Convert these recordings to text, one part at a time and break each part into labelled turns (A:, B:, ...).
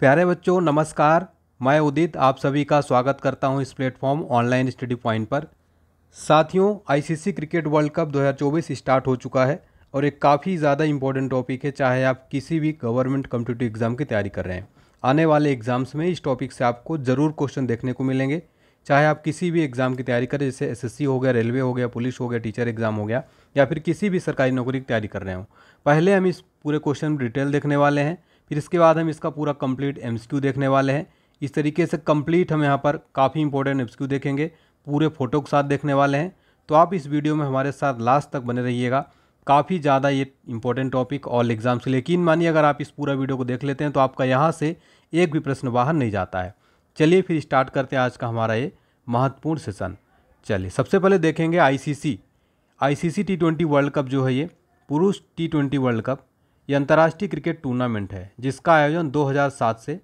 A: प्यारे बच्चों नमस्कार मैं उदित आप सभी का स्वागत करता हूं इस प्लेटफॉर्म ऑनलाइन स्टडी पॉइंट पर साथियों ICC cricket world cup 2024 start हो चुका है और एक काफ़ी ज़्यादा इंपॉर्टेंट टॉपिक है चाहे आप किसी भी गवर्नमेंट कम्पिटेटिव एग्ज़ाम की तैयारी कर रहे हैं आने वाले एग्ज़ाम्स में इस टॉपिक से आपको ज़रूर क्वेश्चन देखने को मिलेंगे चाहे आप किसी भी एग्ज़ाम की तैयारी करें जैसे एसएससी हो गया रेलवे हो गया पुलिस हो गया टीचर एग्ज़ाम हो गया या फिर किसी भी सरकारी नौकरी की तैयारी कर रहे हो पहले हम इस पूरे क्वेश्चन डिटेल देखने वाले हैं फिर इसके बाद हम इसका पूरा कंप्लीट एम देखने वाले हैं इस तरीके से कंप्लीट हम यहाँ पर काफ़ी इंपॉर्टेंट एम देखेंगे पूरे फोटो के साथ देखने वाले हैं तो आप इस वीडियो में हमारे साथ लास्ट तक बने रहिएगा काफ़ी ज़्यादा ये इंपॉर्टेंट टॉपिक ऑल एग्जाम्स के लिए यकीन मानिए अगर आप इस पूरा वीडियो को देख लेते हैं तो आपका यहाँ से एक भी प्रश्न बाहर नहीं जाता है चलिए फिर स्टार्ट करते हैं आज का हमारा ये महत्वपूर्ण सेशन चलिए सबसे पहले देखेंगे ICC ICC T twenty world cup जो है ये पुरुष टी ट्वेंटी वर्ल्ड कप ये अंतर्राष्ट्रीय क्रिकेट टूर्नामेंट है जिसका आयोजन 2007 से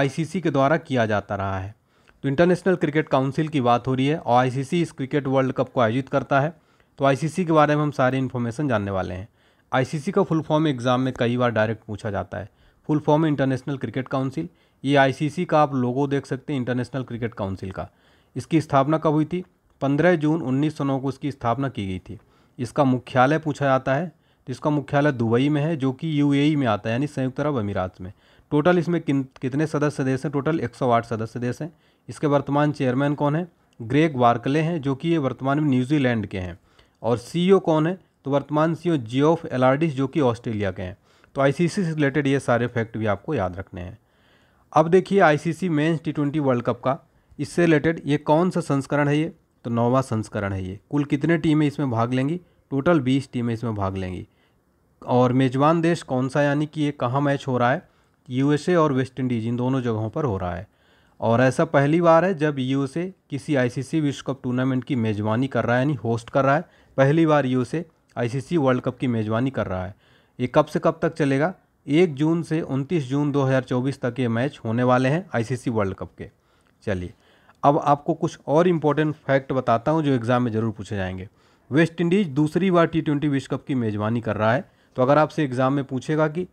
A: आईसीसी के द्वारा किया जाता रहा है तो इंटरनेशनल क्रिकेट काउंसिल की बात हो रही है और आईसीसी इस क्रिकेट वर्ल्ड कप को आयोजित करता है तो आईसीसी के बारे में हम सारी इन्फॉर्मेशन जानने वाले हैं आईसीसी का फुल फॉर्म एग्ज़ाम में कई बार डायरेक्ट पूछा जाता है full form international cricket council ये आई का आप लोगों देख सकते हैं इंटरनेशनल क्रिकेट काउंसिल का इसकी स्थापना कब हुई थी पंद्रह जून उन्नीस को इसकी स्थापना की गई थी इसका मुख्यालय पूछा जाता है जिसका मुख्यालय दुबई में है जो कि यूएई में आता है यानी संयुक्त अरब अमीरात में टोटल इसमें किन कितने सदस्य देश हैं टोटल 108 सदस्य देश हैं इसके वर्तमान चेयरमैन कौन है ग्रेग वार्कले हैं जो कि ये वर्तमान में न्यूजीलैंड के हैं और सी कौन है तो वर्तमान ओ जियोफ एलार्डिस जो कि ऑस्ट्रेलिया के हैं तो आई से रिलेटेड ये सारे फैक्ट भी आपको याद रखने हैं अब देखिए ICC men's T twenty world cup का इससे रिलेटेड ये कौन सा संस्करण है ये तो नौवा संस्करण है ये कुल कितने टीमें इसमें भाग लेंगी टोटल बीस टीमें इसमें भाग लेंगी और मेज़बान देश कौन सा यानी कि ये कहाँ मैच हो रहा है यूएसए और वेस्ट इंडीज़ इन दोनों जगहों पर हो रहा है और ऐसा पहली बार है जब यूएसए किसी आईसीसी विश्व कप टूर्नामेंट की मेज़बानी कर रहा है यानी होस्ट कर रहा है पहली बार यूएसए आईसीसी वर्ल्ड कप की मेज़बानी कर रहा है ये कब से कब तक चलेगा एक जून से उनतीस जून चौबीस तक ये मैच होने वाले हैं आई वर्ल्ड कप के चलिए अब आपको कुछ और इम्पोर्टेंट फैक्ट बताता हूँ जो एग्ज़ाम में ज़रूर पूछे जाएंगे वेस्ट इंडीज़ दूसरी बार टी ट्वेंटी विश्व कप की मेज़बानी कर रहा है तो अगर आपसे एग्ज़ाम में पूछेगा कि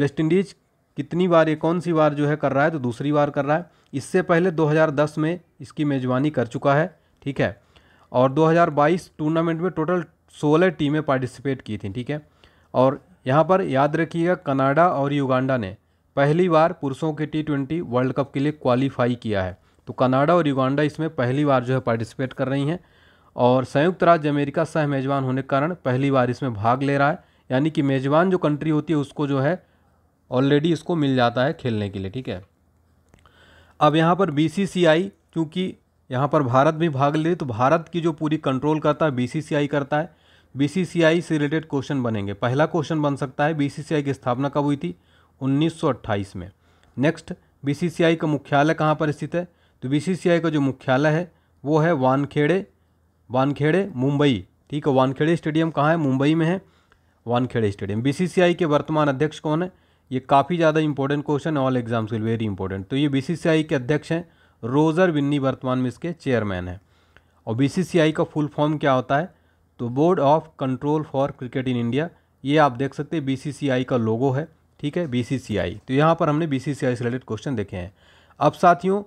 A: वेस्ट इंडीज़ कितनी बार ये कौन सी बार जो है कर रहा है तो दूसरी बार कर रहा है इससे पहले 2010 में इसकी मेज़बानी कर चुका है ठीक है और 2022 टूर्नामेंट में टोटल 16 टीमें पार्टिसिपेट की थी ठीक है और यहाँ पर याद रखिएगा कनाडा और युगांडा ने पहली बार पुरुषों के टी ट्वेंटी वर्ल्ड कप के लिए क्वालिफाई किया है तो कनाडा और युगांडा इसमें पहली बार जो है पार्टिसिपेट कर रही हैं और संयुक्त राज्य अमेरिका सह मेज़बान होने के कारण पहली बार इसमें भाग ले रहा है यानी कि मेज़बान जो कंट्री होती है उसको जो है ऑलरेडी इसको मिल जाता है खेलने के लिए ठीक है अब यहाँ पर बी सी सी आई क्योंकि यहाँ पर भारत भी भाग ले तो भारत की जो पूरी कंट्रोल करता है बी सी सी आई करता है बी सी सी आई से रिलेटेड क्वेश्चन बनेंगे पहला क्वेश्चन बन सकता है बी सी सी आई की स्थापना कब हुई थी 1928 में नेक्स्ट बी सी सी आई का मुख्यालय कहाँ पर स्थित है तो बी सी सी आई का जो मुख्यालय है वो है वानखेड़े वानखेड़े मुंबई ठीक है वानखेड़े स्टेडियम कहाँ है मुंबई में है वानखेड़े स्टेडियम बीसीसीआई के वर्तमान अध्यक्ष कौन है ये काफ़ी ज़्यादा इंपॉर्टेंट क्वेश्चन है ऑल एग्जाम्स के लिए वेरी इंपॉर्टेंट तो ये बीसीसीआई के अध्यक्ष हैं रोजर विन्नी वर्तमान में इसके चेयरमैन हैं और बीसीसीआई का फुल फॉर्म क्या होता है तो board of control for cricket in India ये आप देख सकते हैं बी का लोगो है ठीक है बी तो यहाँ पर हमने बी से रिलेटेड क्वेश्चन देखे हैं अब साथियों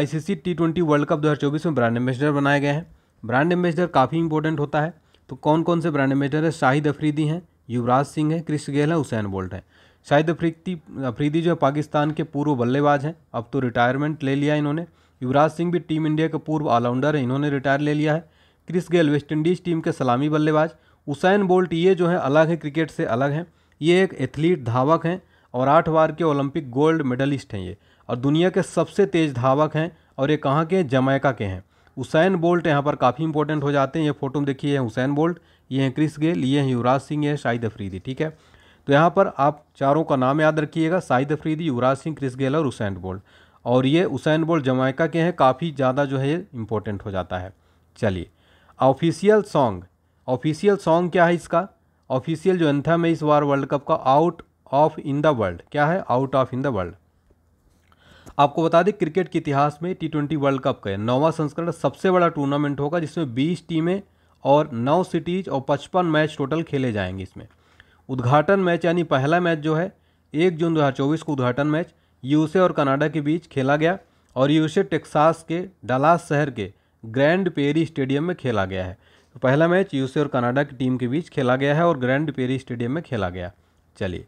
A: I T twenty world cup दो में ब्रांड एम्बेसडर बनाए गए हैं ब्रांड एम्बेसडर काफ़ी इंपॉर्टेंट होता है तो कौन कौन से ब्रांड एम्बेसडर है शाहिद अफरीदी हैं युवराज सिंह हैं क्रिस गेल हैं हुसैन बोल्ट हैं शाहिद अफरीदी अफरीदी जो है पाकिस्तान के पूर्व बल्लेबाज हैं अब तो रिटायरमेंट ले लिया इन्होंने युवराज सिंह भी टीम इंडिया के पूर्व ऑलराउंडर है इन्होंने रिटायर ले लिया है क्रिस गेल वेस्टइंडीज़ टीम के सलामी बल्लेबाज हुसैन बोल्ट ये जो है अलग है क्रिकेट से अलग हैं ये एक एथलीट धावक हैं और आठ बार के ओलंपिक गोल्ड मेडलिस्ट हैं ये और दुनिया के सबसे तेज़ धावक हैं और ये कहाँ के हैं जमैका के हैं हुसैन बोल्ट यहाँ पर काफ़ी इंपॉर्टेंट हो जाते हैं ये फोटो में देखिए हुसैन बोल्ट ये हैं क्रिस गेल ये हैं युवराज सिंह ये शाहिद अफरीदी ठीक है तो यहाँ पर आप चारों का नाम याद रखिएगा शाहिद अफरीदी युवराज सिंह क्रिस गेल और हुसैन बोल्ट और ये हुसैन बोल्ट जमाइका के हैं काफ़ी ज़्यादा जो है ये इम्पोर्टेंट हो जाता है चलिए ऑफिशियल सॉन्ग ऑफिशियल सॉन्ग क्या है इसका ऑफिशियल जो एंथम है इस बार वर्ल्ड कप का out of in the world क्या है out of in the world आपको बता दें क्रिकेट के इतिहास में टी ट्वेंटी वर्ल्ड कप का नौवा संस्करण सबसे बड़ा टूर्नामेंट होगा जिसमें बीस टीमें और नौ सिटीज और पचपन मैच टोटल खेले जाएंगे इसमें उद्घाटन मैच यानी पहला मैच जो है एक जून 2024 को उद्घाटन मैच यूएसए और कनाडा के बीच खेला गया और यूएसए टेक्सास के डलास शहर के ग्रैंड पेरी स्टेडियम में खेला गया है तो पहला मैच यूएसए और कनाडा की टीम के बीच खेला गया है और ग्रैंड पेरी स्टेडियम में खेला गया चलिए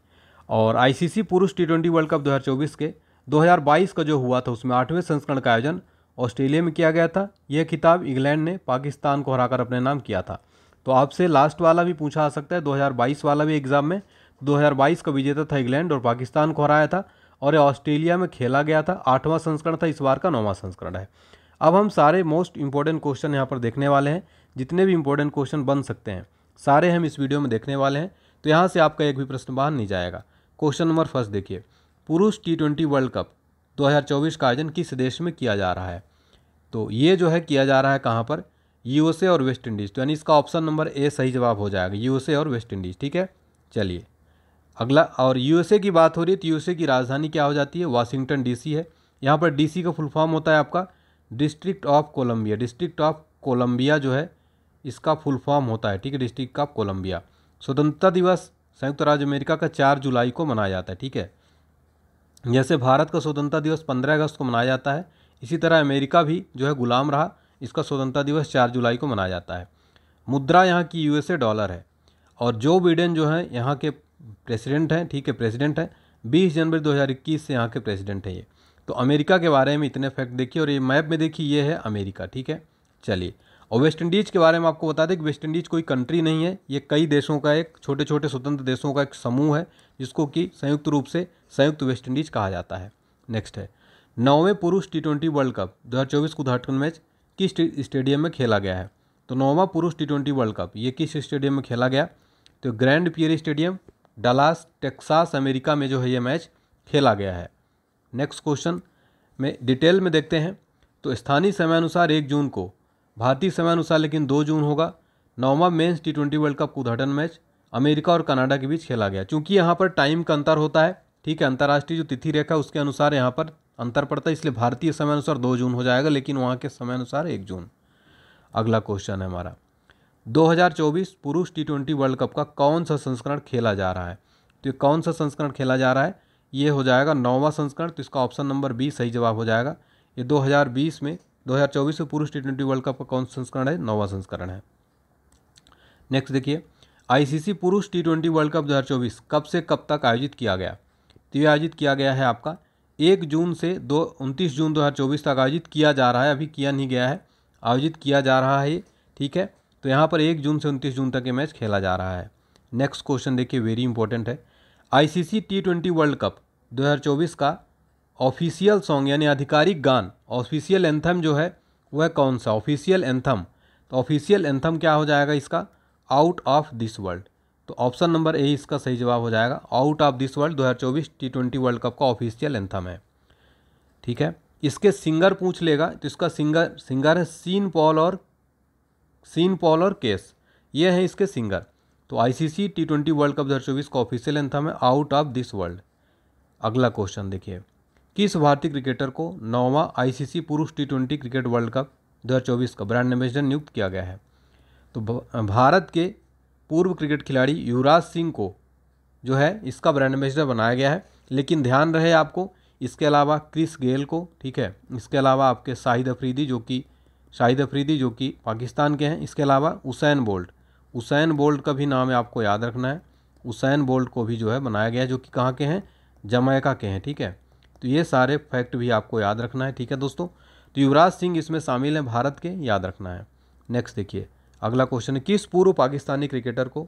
A: और आईसीसी पुरुष टी ट्वेंटी वर्ल्ड कप 2024 के 2022 का जो हुआ था उसमें आठवें संस्करण का आयोजन ऑस्ट्रेलिया में किया गया था यह खिताब इंग्लैंड ने पाकिस्तान को हराकर अपने नाम किया था तो आपसे लास्ट वाला भी पूछा आ सकता है 2022 वाला भी एग्ज़ाम में 2022 का विजेता था इंग्लैंड और पाकिस्तान को हराया था और यह ऑस्ट्रेलिया में खेला गया था आठवां संस्करण था इस बार का नौवां संस्करण है अब हम सारे मोस्ट इंपॉर्टेंट क्वेश्चन यहाँ पर देखने वाले हैं जितने भी इंपॉर्टेंट क्वेश्चन बन सकते हैं सारे हम इस वीडियो में देखने वाले हैं तो यहाँ से आपका एक भी प्रश्न बाहर नहीं जाएगा क्वेश्चन नंबर फर्स्ट देखिए पुरुष टी ट्वेंटी वर्ल्ड कप 2024 का आयोजन किस देश में किया जा रहा है तो ये जो है किया जा रहा है कहाँ पर यूएसए और वेस्ट इंडीज़ तो यानी इसका ऑप्शन नंबर ए सही जवाब हो जाएगा यूएसए और वेस्ट इंडीज़ ठीक है चलिए अगला और यूएसए की बात हो रही है तो यूएसए की राजधानी क्या हो जाती है वाशिंगटन डीसी है यहाँ पर डीसी का फुल फॉर्म होता है आपका district of Columbia district of Columbia जो है इसका फुल फॉर्म होता है ठीक है डिस्ट्रिक्ट ऑफ कोलम्बिया स्वतंत्रता दिवस संयुक्त राज्य अमेरिका का चार जुलाई को मनाया जाता है ठीक है जैसे भारत का स्वतंत्रता दिवस 15 अगस्त को मनाया जाता है इसी तरह अमेरिका भी जो है गुलाम रहा इसका स्वतंत्रता दिवस 4 जुलाई को मनाया जाता है मुद्रा यहाँ की यूएसए डॉलर है और जो बिडेन जो है यहाँ के प्रेसिडेंट हैं ठीक है प्रेसिडेंट हैं बीस जनवरी दो से यहाँ के प्रेसिडेंट हैं ये तो अमेरिका के बारे में इतने फैक्ट देखिए और ये मैप में देखिए ये है अमेरिका ठीक है चलिए और वेस्ट इंडीज़ के बारे में आपको बता दें कि वेस्ट इंडीज़ कोई कंट्री नहीं है ये कई देशों का एक छोटे छोटे स्वतंत्र देशों का एक समूह है जिसको कि संयुक्त रूप से संयुक्त वेस्टइंडीज कहा जाता है नेक्स्ट है नौवें पुरुष टी ट्वेंटी वर्ल्ड कप 2024 को उद्घाटन मैच किस स्टेडियम में खेला गया है तो नौवा पुरुष टी ट्वेंटी वर्ल्ड कप ये किस स्टेडियम में खेला गया तो Grand Prairie stadium Dallas Texas America में जो है ये मैच खेला गया है नेक्स्ट क्वेश्चन में डिटेल में देखते हैं तो स्थानीय समयानुसार एक जून को भारतीय समयानुसार लेकिन दो जून होगा नौवा men's T twenty world cup का उद्घाटन मैच अमेरिका और कनाडा के बीच खेला गया चूंकि यहाँ पर टाइम का अंतर होता है ठीक है अंतर्राष्ट्रीय जो तिथि रेखा उसके अनुसार यहाँ पर अंतर पड़ता है इसलिए भारतीय समय अनुसार दो जून हो जाएगा लेकिन वहाँ के समय अनुसार एक जून अगला क्वेश्चन है हमारा 2024 पुरुष टी ट्वेंटी वर्ल्ड कप का कौन सा संस्करण खेला जा रहा है तो ये कौन सा संस्करण खेला जा रहा है ये हो जाएगा नौवा संस्करण तो इसका ऑप्शन नंबर बी सही जवाब हो जाएगा ये 2020 में 2024 में पुरुष टी ट्वेंटी वर्ल्ड कप का कौन सा संस्करण है नौवा संस्करण है नेक्स्ट देखिए आईसीसी पुरुष टी ट्वेंटी वर्ल्ड कप दो कब से कब तक आयोजित किया गया तो ये आयोजित किया गया है आपका एक जून से दो उनतीस जून 2024 तक आयोजित किया जा रहा है अभी किया नहीं गया है आयोजित किया जा रहा है ठीक है तो यहाँ पर एक जून से उनतीस जून तक ये मैच खेला जा रहा है नेक्स्ट क्वेश्चन देखिए वेरी इंपॉर्टेंट है ICC T twenty world cup 2024 का ऑफिशियल सॉन्ग यानी आधिकारिक गान ऑफिशियल एंथम जो है वह कौन सा ऑफिशियल एंथम तो ऑफिशियल एंथम क्या हो जाएगा इसका आउट ऑफ दिस वर्ल्ड तो ऑप्शन नंबर ए इसका सही जवाब हो जाएगा out of this world 2024 T twenty world cup का ऑफिशियल एंथम है ठीक है इसके सिंगर पूछ लेगा तो इसका सिंगर सिंगर है सीन पॉल और सीन पॉल और केस ये हैं इसके सिंगर तो ICC T twenty world cup 2024 का ऑफिशियल एंथम है आउट ऑफ दिस वर्ल्ड अगला क्वेश्चन देखिए किस भारतीय क्रिकेटर को नौवा आई पुरुष T twenty cricket world cup दो का ब्रांड एम्बेसडर नियुक्त किया गया है तो भारत के पूर्व क्रिकेट खिलाड़ी युवराज सिंह को जो है इसका ब्रांड एम्बेसडर बनाया गया है लेकिन ध्यान रहे आपको इसके अलावा क्रिस गेल को ठीक है इसके अलावा आपके शाहिद अफरीदी जो कि शाहिद अफरीदी जो कि पाकिस्तान के हैं इसके अलावा उसैन बोल्ट उसैन बोल्ट का भी नाम आपको याद रखना है उसैन बोल्ट को भी जो है बनाया गया है जो कि कहाँ के हैं जमैका के हैं ठीक है तो ये सारे फैक्ट भी आपको याद रखना है ठीक है दोस्तों तो युवराज सिंह इसमें शामिल हैं भारत के याद रखना है नेक्स्ट देखिए अगला क्वेश्चन है किस पूर्व पाकिस्तानी क्रिकेटर को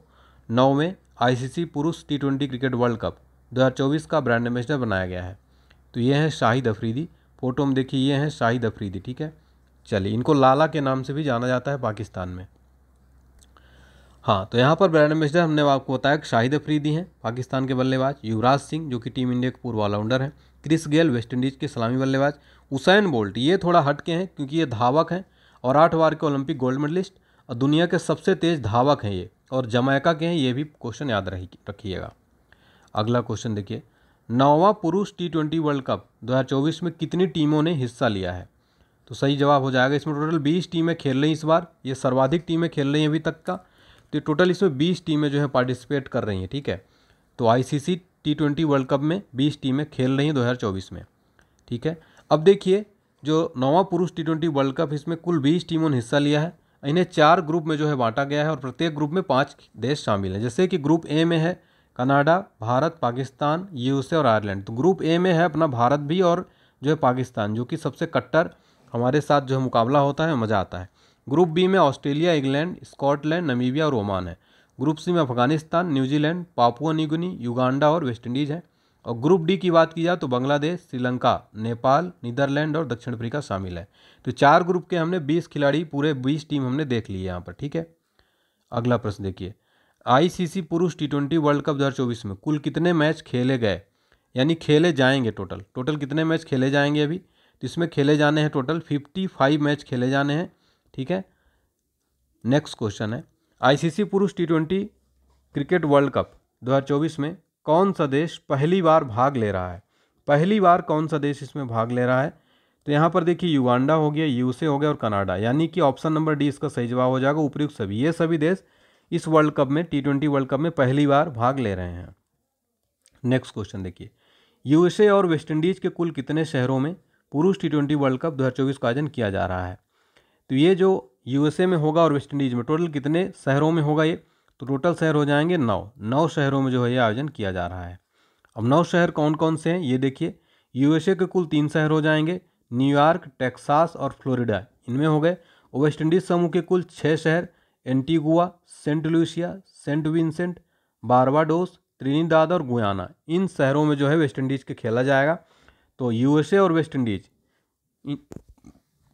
A: नौ में आईसीसी पुरुष T twenty cricket world cup 2024 का ब्रांड एम्बेसडर बनाया गया है तो ये हैं शाहिद अफरीदी फ़ोटो में देखिए ये हैं शाहिद अफरीदी ठीक है चलिए इनको लाला के नाम से भी जाना जाता है पाकिस्तान में हाँ तो यहाँ पर ब्रांड एम्बेसडर हमने आपको बताया कि शाहिद अफरीदी हैं पाकिस्तान के बल्लेबाज युवराज सिंह जो कि टीम इंडिया के पूर्व ऑलराउंडर हैं क्रिस गेल वेस्टइंडीज़ के सलामी बल्लेबाज उसैन बोल्ट ये थोड़ा हटके हैं क्योंकि ये धावक हैं और आठ बार के ओलंपिक गोल्ड मेडलिस्ट और दुनिया के सबसे तेज़ धावक हैं ये और जमैका के हैं ये भी क्वेश्चन याद रखिएगा अगला क्वेश्चन देखिए नौवा पुरुष टी ट्वेंटी वर्ल्ड कप 2024 में कितनी टीमों ने हिस्सा लिया है तो सही जवाब हो जाएगा इसमें टोटल 20 टीमें खेल रही हैं इस बार ये सर्वाधिक टीमें खेल रही हैं अभी तक का तो टोटल इसमें 20 टीमें जो है पार्टिसिपेट कर रही हैं ठीक है तो ICC T twenty world cup में 20 टीमें खेल रही हैं 2024 में ठीक है अब देखिए जो नौवा पुरुष टी ट्वेंटी वर्ल्ड कप इसमें कुल बीस टीमों ने हिस्सा लिया है इन्हें चार ग्रुप में जो है बांटा गया है और प्रत्येक ग्रुप में पाँच देश शामिल हैं जैसे कि ग्रुप ए में है कनाडा भारत पाकिस्तान यूएसए और आयरलैंड तो ग्रुप ए में है अपना भारत भी और जो है पाकिस्तान जो कि सबसे कट्टर हमारे साथ जो है मुकाबला होता है मज़ा आता है ग्रुप बी में ऑस्ट्रेलिया इंग्लैंड स्कॉटलैंड नमीबिया और ओमान है ग्रुप सी में Afghanistan New Zealand Papua New Guinea Uganda और वेस्ट इंडीज़ है और ग्रुप डी की बात की जाए तो बांग्लादेश श्रीलंका नेपाल नीदरलैंड और दक्षिण अफ्रीका शामिल है तो चार ग्रुप के हमने बीस खिलाड़ी पूरे बीस टीम हमने देख ली है यहाँ पर ठीक है अगला प्रश्न देखिए आईसीसी पुरुष टी ट्वेंटी वर्ल्ड कप 2024 में कुल कितने मैच खेले गए यानी खेले जाएंगे टोटल टोटल कितने मैच खेले जाएंगे अभी तो इसमें खेले जाने हैं टोटल फिफ्टी फाइव मैच खेले जाने हैं ठीक है नेक्स्ट क्वेश्चन है आईसीसी पुरुष T twenty cricket world cup 2024 में कौन सा देश पहली बार भाग ले रहा है पहली बार कौन सा देश इसमें भाग ले रहा है तो यहाँ पर देखिए युगांडा हो गया यूसे हो गया और कनाडा यानी कि ऑप्शन नंबर डी इसका सही जवाब हो जाएगा उपयुक्त सभी ये सभी देश इस वर्ल्ड कप में टी ट्वेंटी वर्ल्ड कप में पहली बार भाग ले रहे हैं नेक्स्ट क्वेश्चन देखिए यूएसए और वेस्टइंडीज़ के कुल कितने शहरों में पुरुष टी ट्वेंटी वर्ल्ड कप दो का आयोजन किया जा रहा है तो ये जो यूएसए में होगा और वेस्टइंडीज़ में टोटल कितने शहरों में होगा ये तो टोटल शहर हो जाएंगे नौ नौ शहरों में जो है ये आयोजन किया जा रहा है अब नौ शहर कौन कौन से हैं ये देखिए यूएसए के कुल तीन शहर हो जाएंगे न्यूयॉर्क टेक्सास और फ्लोरिडा इनमें हो गए वेस्ट इंडीज समूह के कुल छः शहर Antigua Saint Lucia Saint Vincent Barbados Trinidad और गुयाना इन शहरों में जो है वेस्ट इंडीज़ के खेला जाएगा तो यूएसए और वेस्ट इंडीज इन,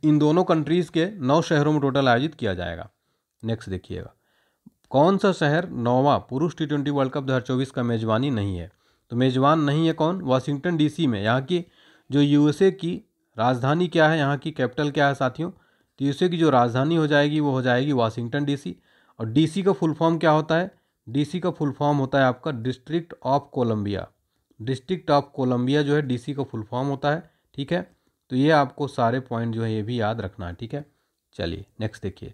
A: इन दोनों कंट्रीज़ के नौ शहरों में टोटल आयोजित किया जाएगा नेक्स्ट देखिएगा कौन सा शहर नौवा पुरुष टी ट्वेंटी वर्ल्ड कप चौबीस का मेज़बानी नहीं है तो मेज़बान नहीं है कौन वाशिंगटन डीसी में यहाँ की जो यूएसए की राजधानी क्या है यहाँ की कैपिटल क्या है साथियों तो यूएसए की जो राजधानी हो जाएगी वो हो जाएगी वाशिंगटन डीसी और डीसी का फुल फॉर्म क्या होता है डीसी का फुल फॉर्म होता है आपका district of Columbia district of Columbia जो है सी का फुल फॉर्म होता है ठीक है तो ये आपको सारे पॉइंट जो है ये भी याद रखना है ठीक है चलिए नेक्स्ट देखिए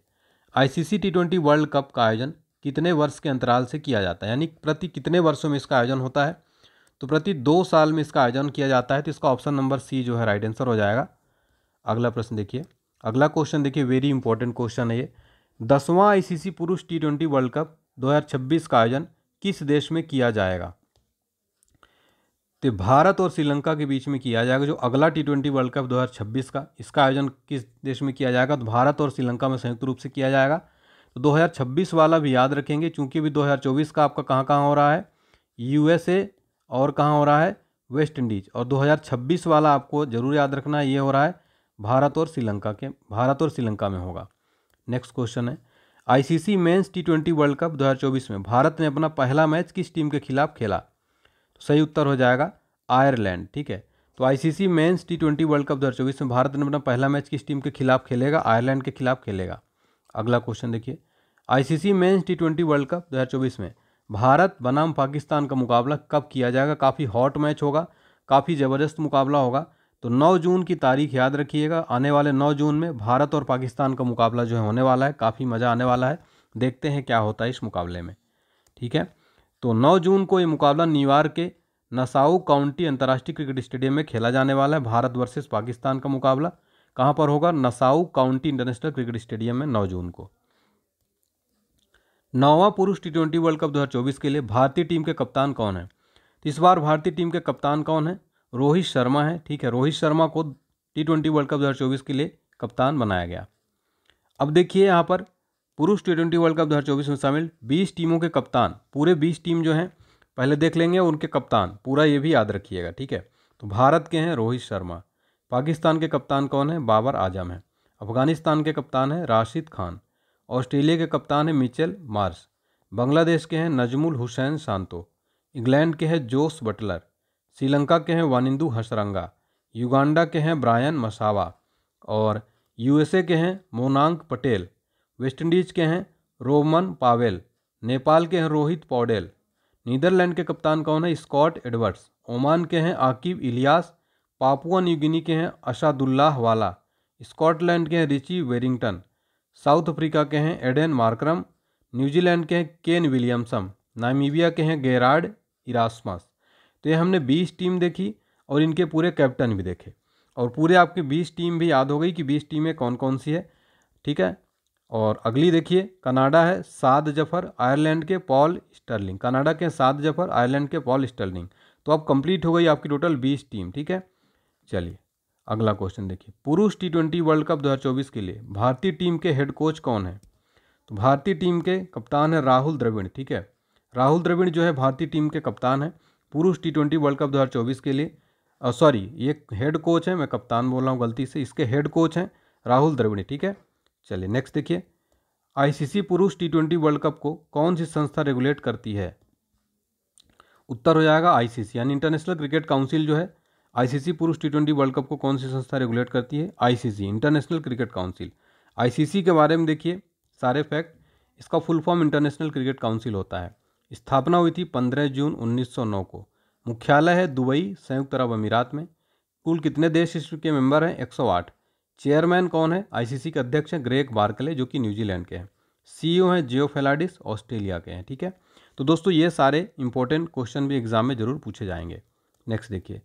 A: ICC T twenty world cup का आयोजन कितने वर्ष के अंतराल से किया जाता है यानी प्रति कितने वर्षों में इसका आयोजन होता है तो प्रति दो साल में इसका आयोजन किया जाता है तो इसका ऑप्शन नंबर सी जो है राइट आंसर हो जाएगा अगला प्रश्न देखिए अगला क्वेश्चन देखिए वेरी इंपॉर्टेंट क्वेश्चन है ये दसवां आईसीसी पुरुष टी ट्वेंटी वर्ल्ड कप 2026 का आयोजन किस देश में किया जाएगा तो भारत और श्रीलंका के बीच में किया जाएगा जो अगला टी ट्वेंटी वर्ल्ड कप 2026 का इसका आयोजन किस देश में किया जाएगा तो भारत और श्रीलंका में संयुक्त रूप से किया जाएगा तो 2026 वाला भी याद रखेंगे क्योंकि अभी 2024 का आपका कहाँ कहाँ हो रहा है यूएसए और कहाँ हो रहा है वेस्ट इंडीज और 2026 वाला आपको ज़रूर याद रखना ये हो रहा है भारत और श्रीलंका के भारत और श्रीलंका में होगा नेक्स्ट क्वेश्चन है ICC men's T twenty world cup 2024 में भारत ने अपना पहला मैच किस टीम के खिलाफ खेला तो सही उत्तर हो जाएगा आयरलैंड ठीक है तो ICC men's T twenty world cup 2024 में भारत ने अपना पहला मैच किस टीम के खिलाफ खेलेगा आयरलैंड के खिलाफ खेलेगा अगला क्वेश्चन देखिए ICC men's T twenty world cup 2024 में भारत बनाम पाकिस्तान का मुकाबला कब किया जाएगा काफ़ी हॉट मैच होगा काफ़ी ज़बरदस्त मुकाबला होगा तो 9 जून की तारीख याद रखिएगा आने वाले 9 जून में भारत और पाकिस्तान का मुकाबला जो है होने वाला है काफ़ी मज़ा आने वाला है देखते हैं क्या होता है इस मुकाबले में ठीक है तो नौ जून को ये मुकाबला न्यूयॉर्क के नसाऊ काउंटी अंतर्राष्ट्रीय क्रिकेट स्टेडियम में खेला जाने वाला है भारत वर्सेज पाकिस्तान का मुकाबला कहाँ पर होगा Nassau County international cricket stadium में नौ जून को नौवा पुरुष टी ट्वेंटी वर्ल्ड कप 2024 के लिए भारतीय टीम के कप्तान कौन है इस बार भारतीय टीम के कप्तान कौन है रोहित शर्मा है ठीक है रोहित शर्मा को टी ट्वेंटी वर्ल्ड कप 2024 के लिए कप्तान बनाया गया अब देखिए यहाँ पर पुरुष टी ट्वेंटी वर्ल्ड कप 2024 में शामिल 20 टीमों के कप्तान पूरे 20 टीम जो हैं पहले देख लेंगे उनके कप्तान पूरा ये भी याद रखिएगा ठीक है तो भारत के हैं रोहित शर्मा पाकिस्तान के कप्तान कौन है बाबर आजम है अफ़गानिस्तान के कप्तान है राशिद खान ऑस्ट्रेलिया के कप्तान है मिचेल मार्स बांग्लादेश के हैं नजमुल हुसैन सांतो इंग्लैंड के हैं जोस बटलर श्रीलंका के हैं वानिंदू हसरंगा युगांडा के हैं ब्रायन मसावा और यूएसए के हैं मोनांक पटेल वेस्टइंडीज़ के हैं रोमन पावेल नेपाल के हैं रोहित पौडेल नीदरलैंड के कप्तान कौन है स्कॉट एडवर्ड्स ओमान के हैं आकिब इलियास पापुआ न्यूगिनी के हैं अशादुल्लाह वाला स्कॉटलैंड के हैं रिची वेरिंगटन साउथ अफ्रीका के हैं एडेन मार्क्रम न्यूजीलैंड के हैं केन विलियमसम नामीबिया के हैं गेराड इरासमस तो ये हमने बीस टीम देखी और इनके पूरे कैप्टन भी देखे और पूरे आपकी बीस टीम भी याद हो गई कि बीस टीमें कौन कौन सी है ठीक है और अगली देखिए कनाडा है साद जफर आयरलैंड के पॉल स्टर्लिंग कनाडा के साद जफर आयरलैंड के पॉल स्टर्लिंग तो अब कंप्लीट हो गई आपकी टोटल बीस टीम ठीक है चलिए अगला क्वेश्चन देखिए पुरुष टी ट्वेंटी वर्ल्ड कप 2024 के लिए भारतीय टीम के हेड कोच कौन है तो भारतीय टीम के कप्तान है राहुल द्रविड़ ठीक है राहुल द्रविड़ जो है भारतीय टीम के कप्तान है पुरुष टी ट्वेंटी वर्ल्ड कप 2024 के लिए सॉरी ये हेड कोच है मैं कप्तान बोल रहा हूँ गलती से इसके हेड कोच हैं राहुल द्रविड़ ठीक है चलिए नेक्स्ट देखिए आई पुरुष टी ट्वेंटी वर्ल्ड कप को कौन सी संस्था रेगुलेट करती है उत्तर हो जाएगा आई यानी इंटरनेशनल क्रिकेट काउंसिल जो है आईसीसी पुरुष टी ट्वेंटी वर्ल्ड कप को कौन सी संस्था रेगुलेट करती है ICC International cricket Council ICC के बारे में देखिए सारे फैक्ट इसका full form international cricket Council होता है स्थापना हुई थी 15 जून 1909 को मुख्यालय है दुबई संयुक्त अरब अमीरात में कुल कितने देश इसके मेंबर हैं 108 चेयरमैन कौन है आईसीसी के अध्यक्ष हैं ग्रेक बार्कले जो कि न्यूजीलैंड के हैं सीईओ e हैं जियो फेलाडिस ऑस्ट्रेलिया के हैं ठीक है तो दोस्तों ये सारे इंपॉर्टेंट क्वेश्चन भी एग्जाम में जरूर पूछे जाएंगे नेक्स्ट देखिए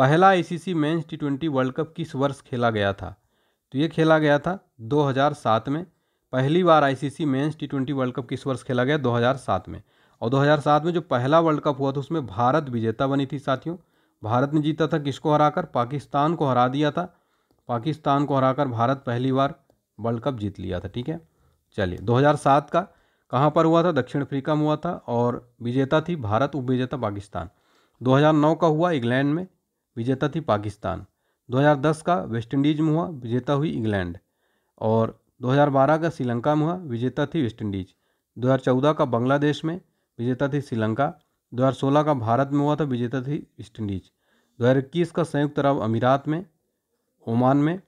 A: पहला ICC men's T twenty world cup किस वर्ष खेला गया था तो ये खेला गया था 2007 में पहली बार ICC men's T twenty world cup किस वर्ष खेला गया 2007 में और 2007 में जो पहला वर्ल्ड कप हुआ था उसमें भारत विजेता बनी थी साथियों भारत ने जीता था किसको हराकर पाकिस्तान को हरा दिया था पाकिस्तान को हराकर भारत पहली बार वर्ल्ड कप जीत लिया था ठीक है चलिए 2007 का कहाँ पर हुआ था दक्षिण अफ्रीका में हुआ था और विजेता थी भारत उपविजेता पाकिस्तान 2009 का हुआ इंग्लैंड में विजेता थी पाकिस्तान 2010 का वेस्टइंडीज़ में हुआ विजेता हुई इंग्लैंड और 2012 का श्रीलंका में हुआ विजेता थी वेस्टइंडीज 2014 का बांग्लादेश में विजेता थी श्रीलंका 2016 का भारत में हुआ था विजेता थी वेस्टइंडीज 2021 का संयुक्त अरब अमीरात में ओमान में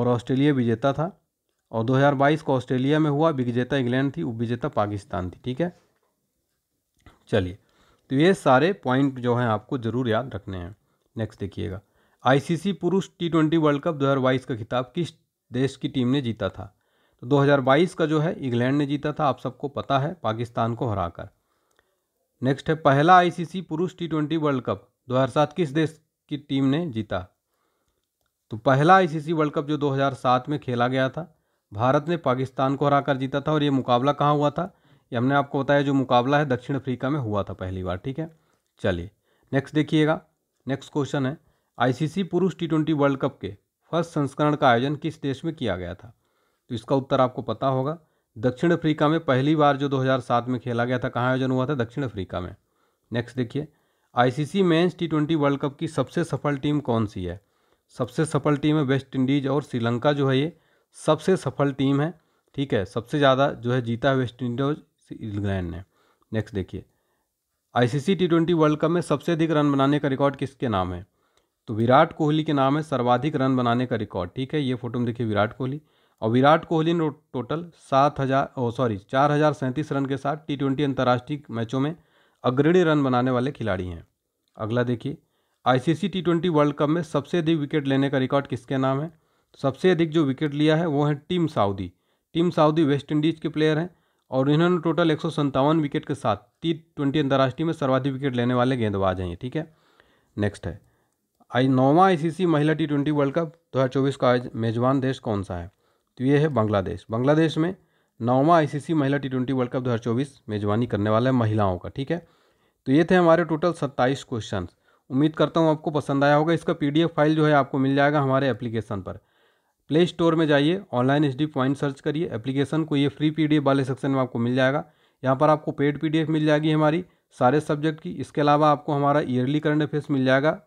A: और ऑस्ट्रेलिया विजेता था और 2022 का ऑस्ट्रेलिया में हुआ विजेता इंग्लैंड थी उपविजेता पाकिस्तान थी ठीक है चलिए तो ये सारे पॉइंट जो हैं आपको ज़रूर याद रखने हैं नेक्स्ट देखिएगा आईसीसी पुरुष टी ट्वेंटी वर्ल्ड कप 2022 का खिताब किस देश की टीम ने जीता था तो 2022 का जो है इंग्लैंड ने जीता था आप सबको पता है पाकिस्तान को हराकर नेक्स्ट है पहला आईसीसी पुरुष टी ट्वेंटी वर्ल्ड कप दो किस देश की टीम ने जीता तो पहला आईसीसी वर्ल्ड कप जो 2007 में खेला गया था भारत ने पाकिस्तान को हराकर जीता था और ये मुकाबला कहाँ हुआ था ये हमने आपको बताया जो मुकाबला है दक्षिण अफ्रीका में हुआ था पहली बार ठीक है चलिए नेक्स्ट देखिएगा नेक्स्ट क्वेश्चन है आईसीसी पुरुष टी ट्वेंटी वर्ल्ड कप के फर्स्ट संस्करण का आयोजन किस देश में किया गया था तो इसका उत्तर आपको पता होगा दक्षिण अफ्रीका में पहली बार जो 2007 में खेला गया था कहाँ आयोजन हुआ था दक्षिण अफ्रीका में नेक्स्ट देखिए ICC men's T twenty world cup की सबसे सफल टीम कौन सी है सबसे सफल टीम है वेस्ट इंडीज़ और श्रीलंका जो है ये सबसे सफल टीम है ठीक है सबसे ज़्यादा जो है जीता है वेस्ट इंडीज इंग्लैंड ने नेक्स्ट देखिए ICC T twenty world cup में सबसे अधिक रन बनाने का रिकॉर्ड किसके नाम है तो विराट कोहली के नाम है सर्वाधिक रन बनाने का रिकॉर्ड ठीक है ये फोटो में देखिए विराट कोहली और विराट कोहली ने टोटल सात हज़ार ओ सॉरी चार हज़ार सैंतीस रन के साथ टी ट्वेंटी अंतर्राष्ट्रीय मैचों में अग्रणी रन बनाने वाले खिलाड़ी हैं अगला देखिए ICC T twenty world cup में सबसे अधिक विकेट लेने का रिकॉर्ड किसके नाम है सबसे अधिक जो विकेट लिया है वो है Tim Southee Tim Southee West Indies के प्लेयर हैं और इन्होंने टोटल एक विकेट के साथ टी ट्वेंटी अंतर्राष्ट्रीय में सर्वाधिक विकेट लेने वाले गेंदबाज हैं ठीक है नेक्स्ट है आई नौवा आईसीसी महिला टी ट्वेंटी वर्ल्ड कप चौबीस का मेज़बान देश कौन सा है तो ये है बांग्लादेश बांग्लादेश में नौवा आईसीसी महिला टी ट्वेंटी वर्ल्ड कप दो हजार चौबीस मेज़बानी करने वाला है महिलाओं का ठीक है तो ये थे हमारे टोटल सत्ताईस क्वेश्चन उम्मीद करता हूँ आपको पसंद आया होगा इसका पी फाइल जो है आपको मिल जाएगा हमारे एप्लीकेशन पर प्ले स्टोर में जाइए online H D point search करिए एप्लीकेशन को ये फ्री पी वाले सेक्शन में आपको मिल जाएगा यहाँ पर आपको पेड पी मिल जाएगी हमारी सारे सब्जेक्ट की इसके अलावा आपको हमारा ईयरली करंट अफेयर्स मिल जाएगा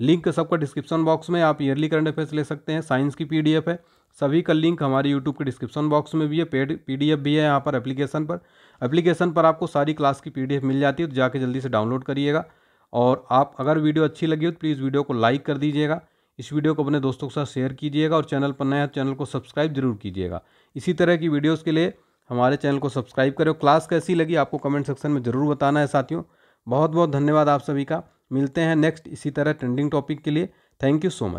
A: लिंक सबका डिस्क्रिप्शन बॉक्स में आप ईयरली करंट अफेयर्स ले सकते हैं साइंस की पीडीएफ है सभी का लिंक हमारे यूट्यूब के डिस्क्रिप्शन बॉक्स में भी है पेड पीडीएफ भी है यहाँ पर एप्लीकेशन पर एप्लीकेशन पर आपको सारी क्लास की पीडीएफ मिल जाती है तो जाके जल्दी से डाउनलोड करिएगा और आप अगर वीडियो अच्छी लगी हो तो प्लीज़ वीडियो को लाइक कर दीजिएगा इस वीडियो को अपने दोस्तों के साथ शेयर कीजिएगा और चैनल पर नया चैनल तो को सब्सक्राइब जरूर कीजिएगा इसी तरह की वीडियोज़ के लिए हमारे चैनल को सब्सक्राइब करें क्लास कैसी लगी आपको कमेंट सेक्शन में ज़रूर बताना है साथियों बहुत बहुत धन्यवाद आप सभी का मिलते हैं नेक्स्ट इसी तरह ट्रेंडिंग टॉपिक के लिए थैंक यू सो मच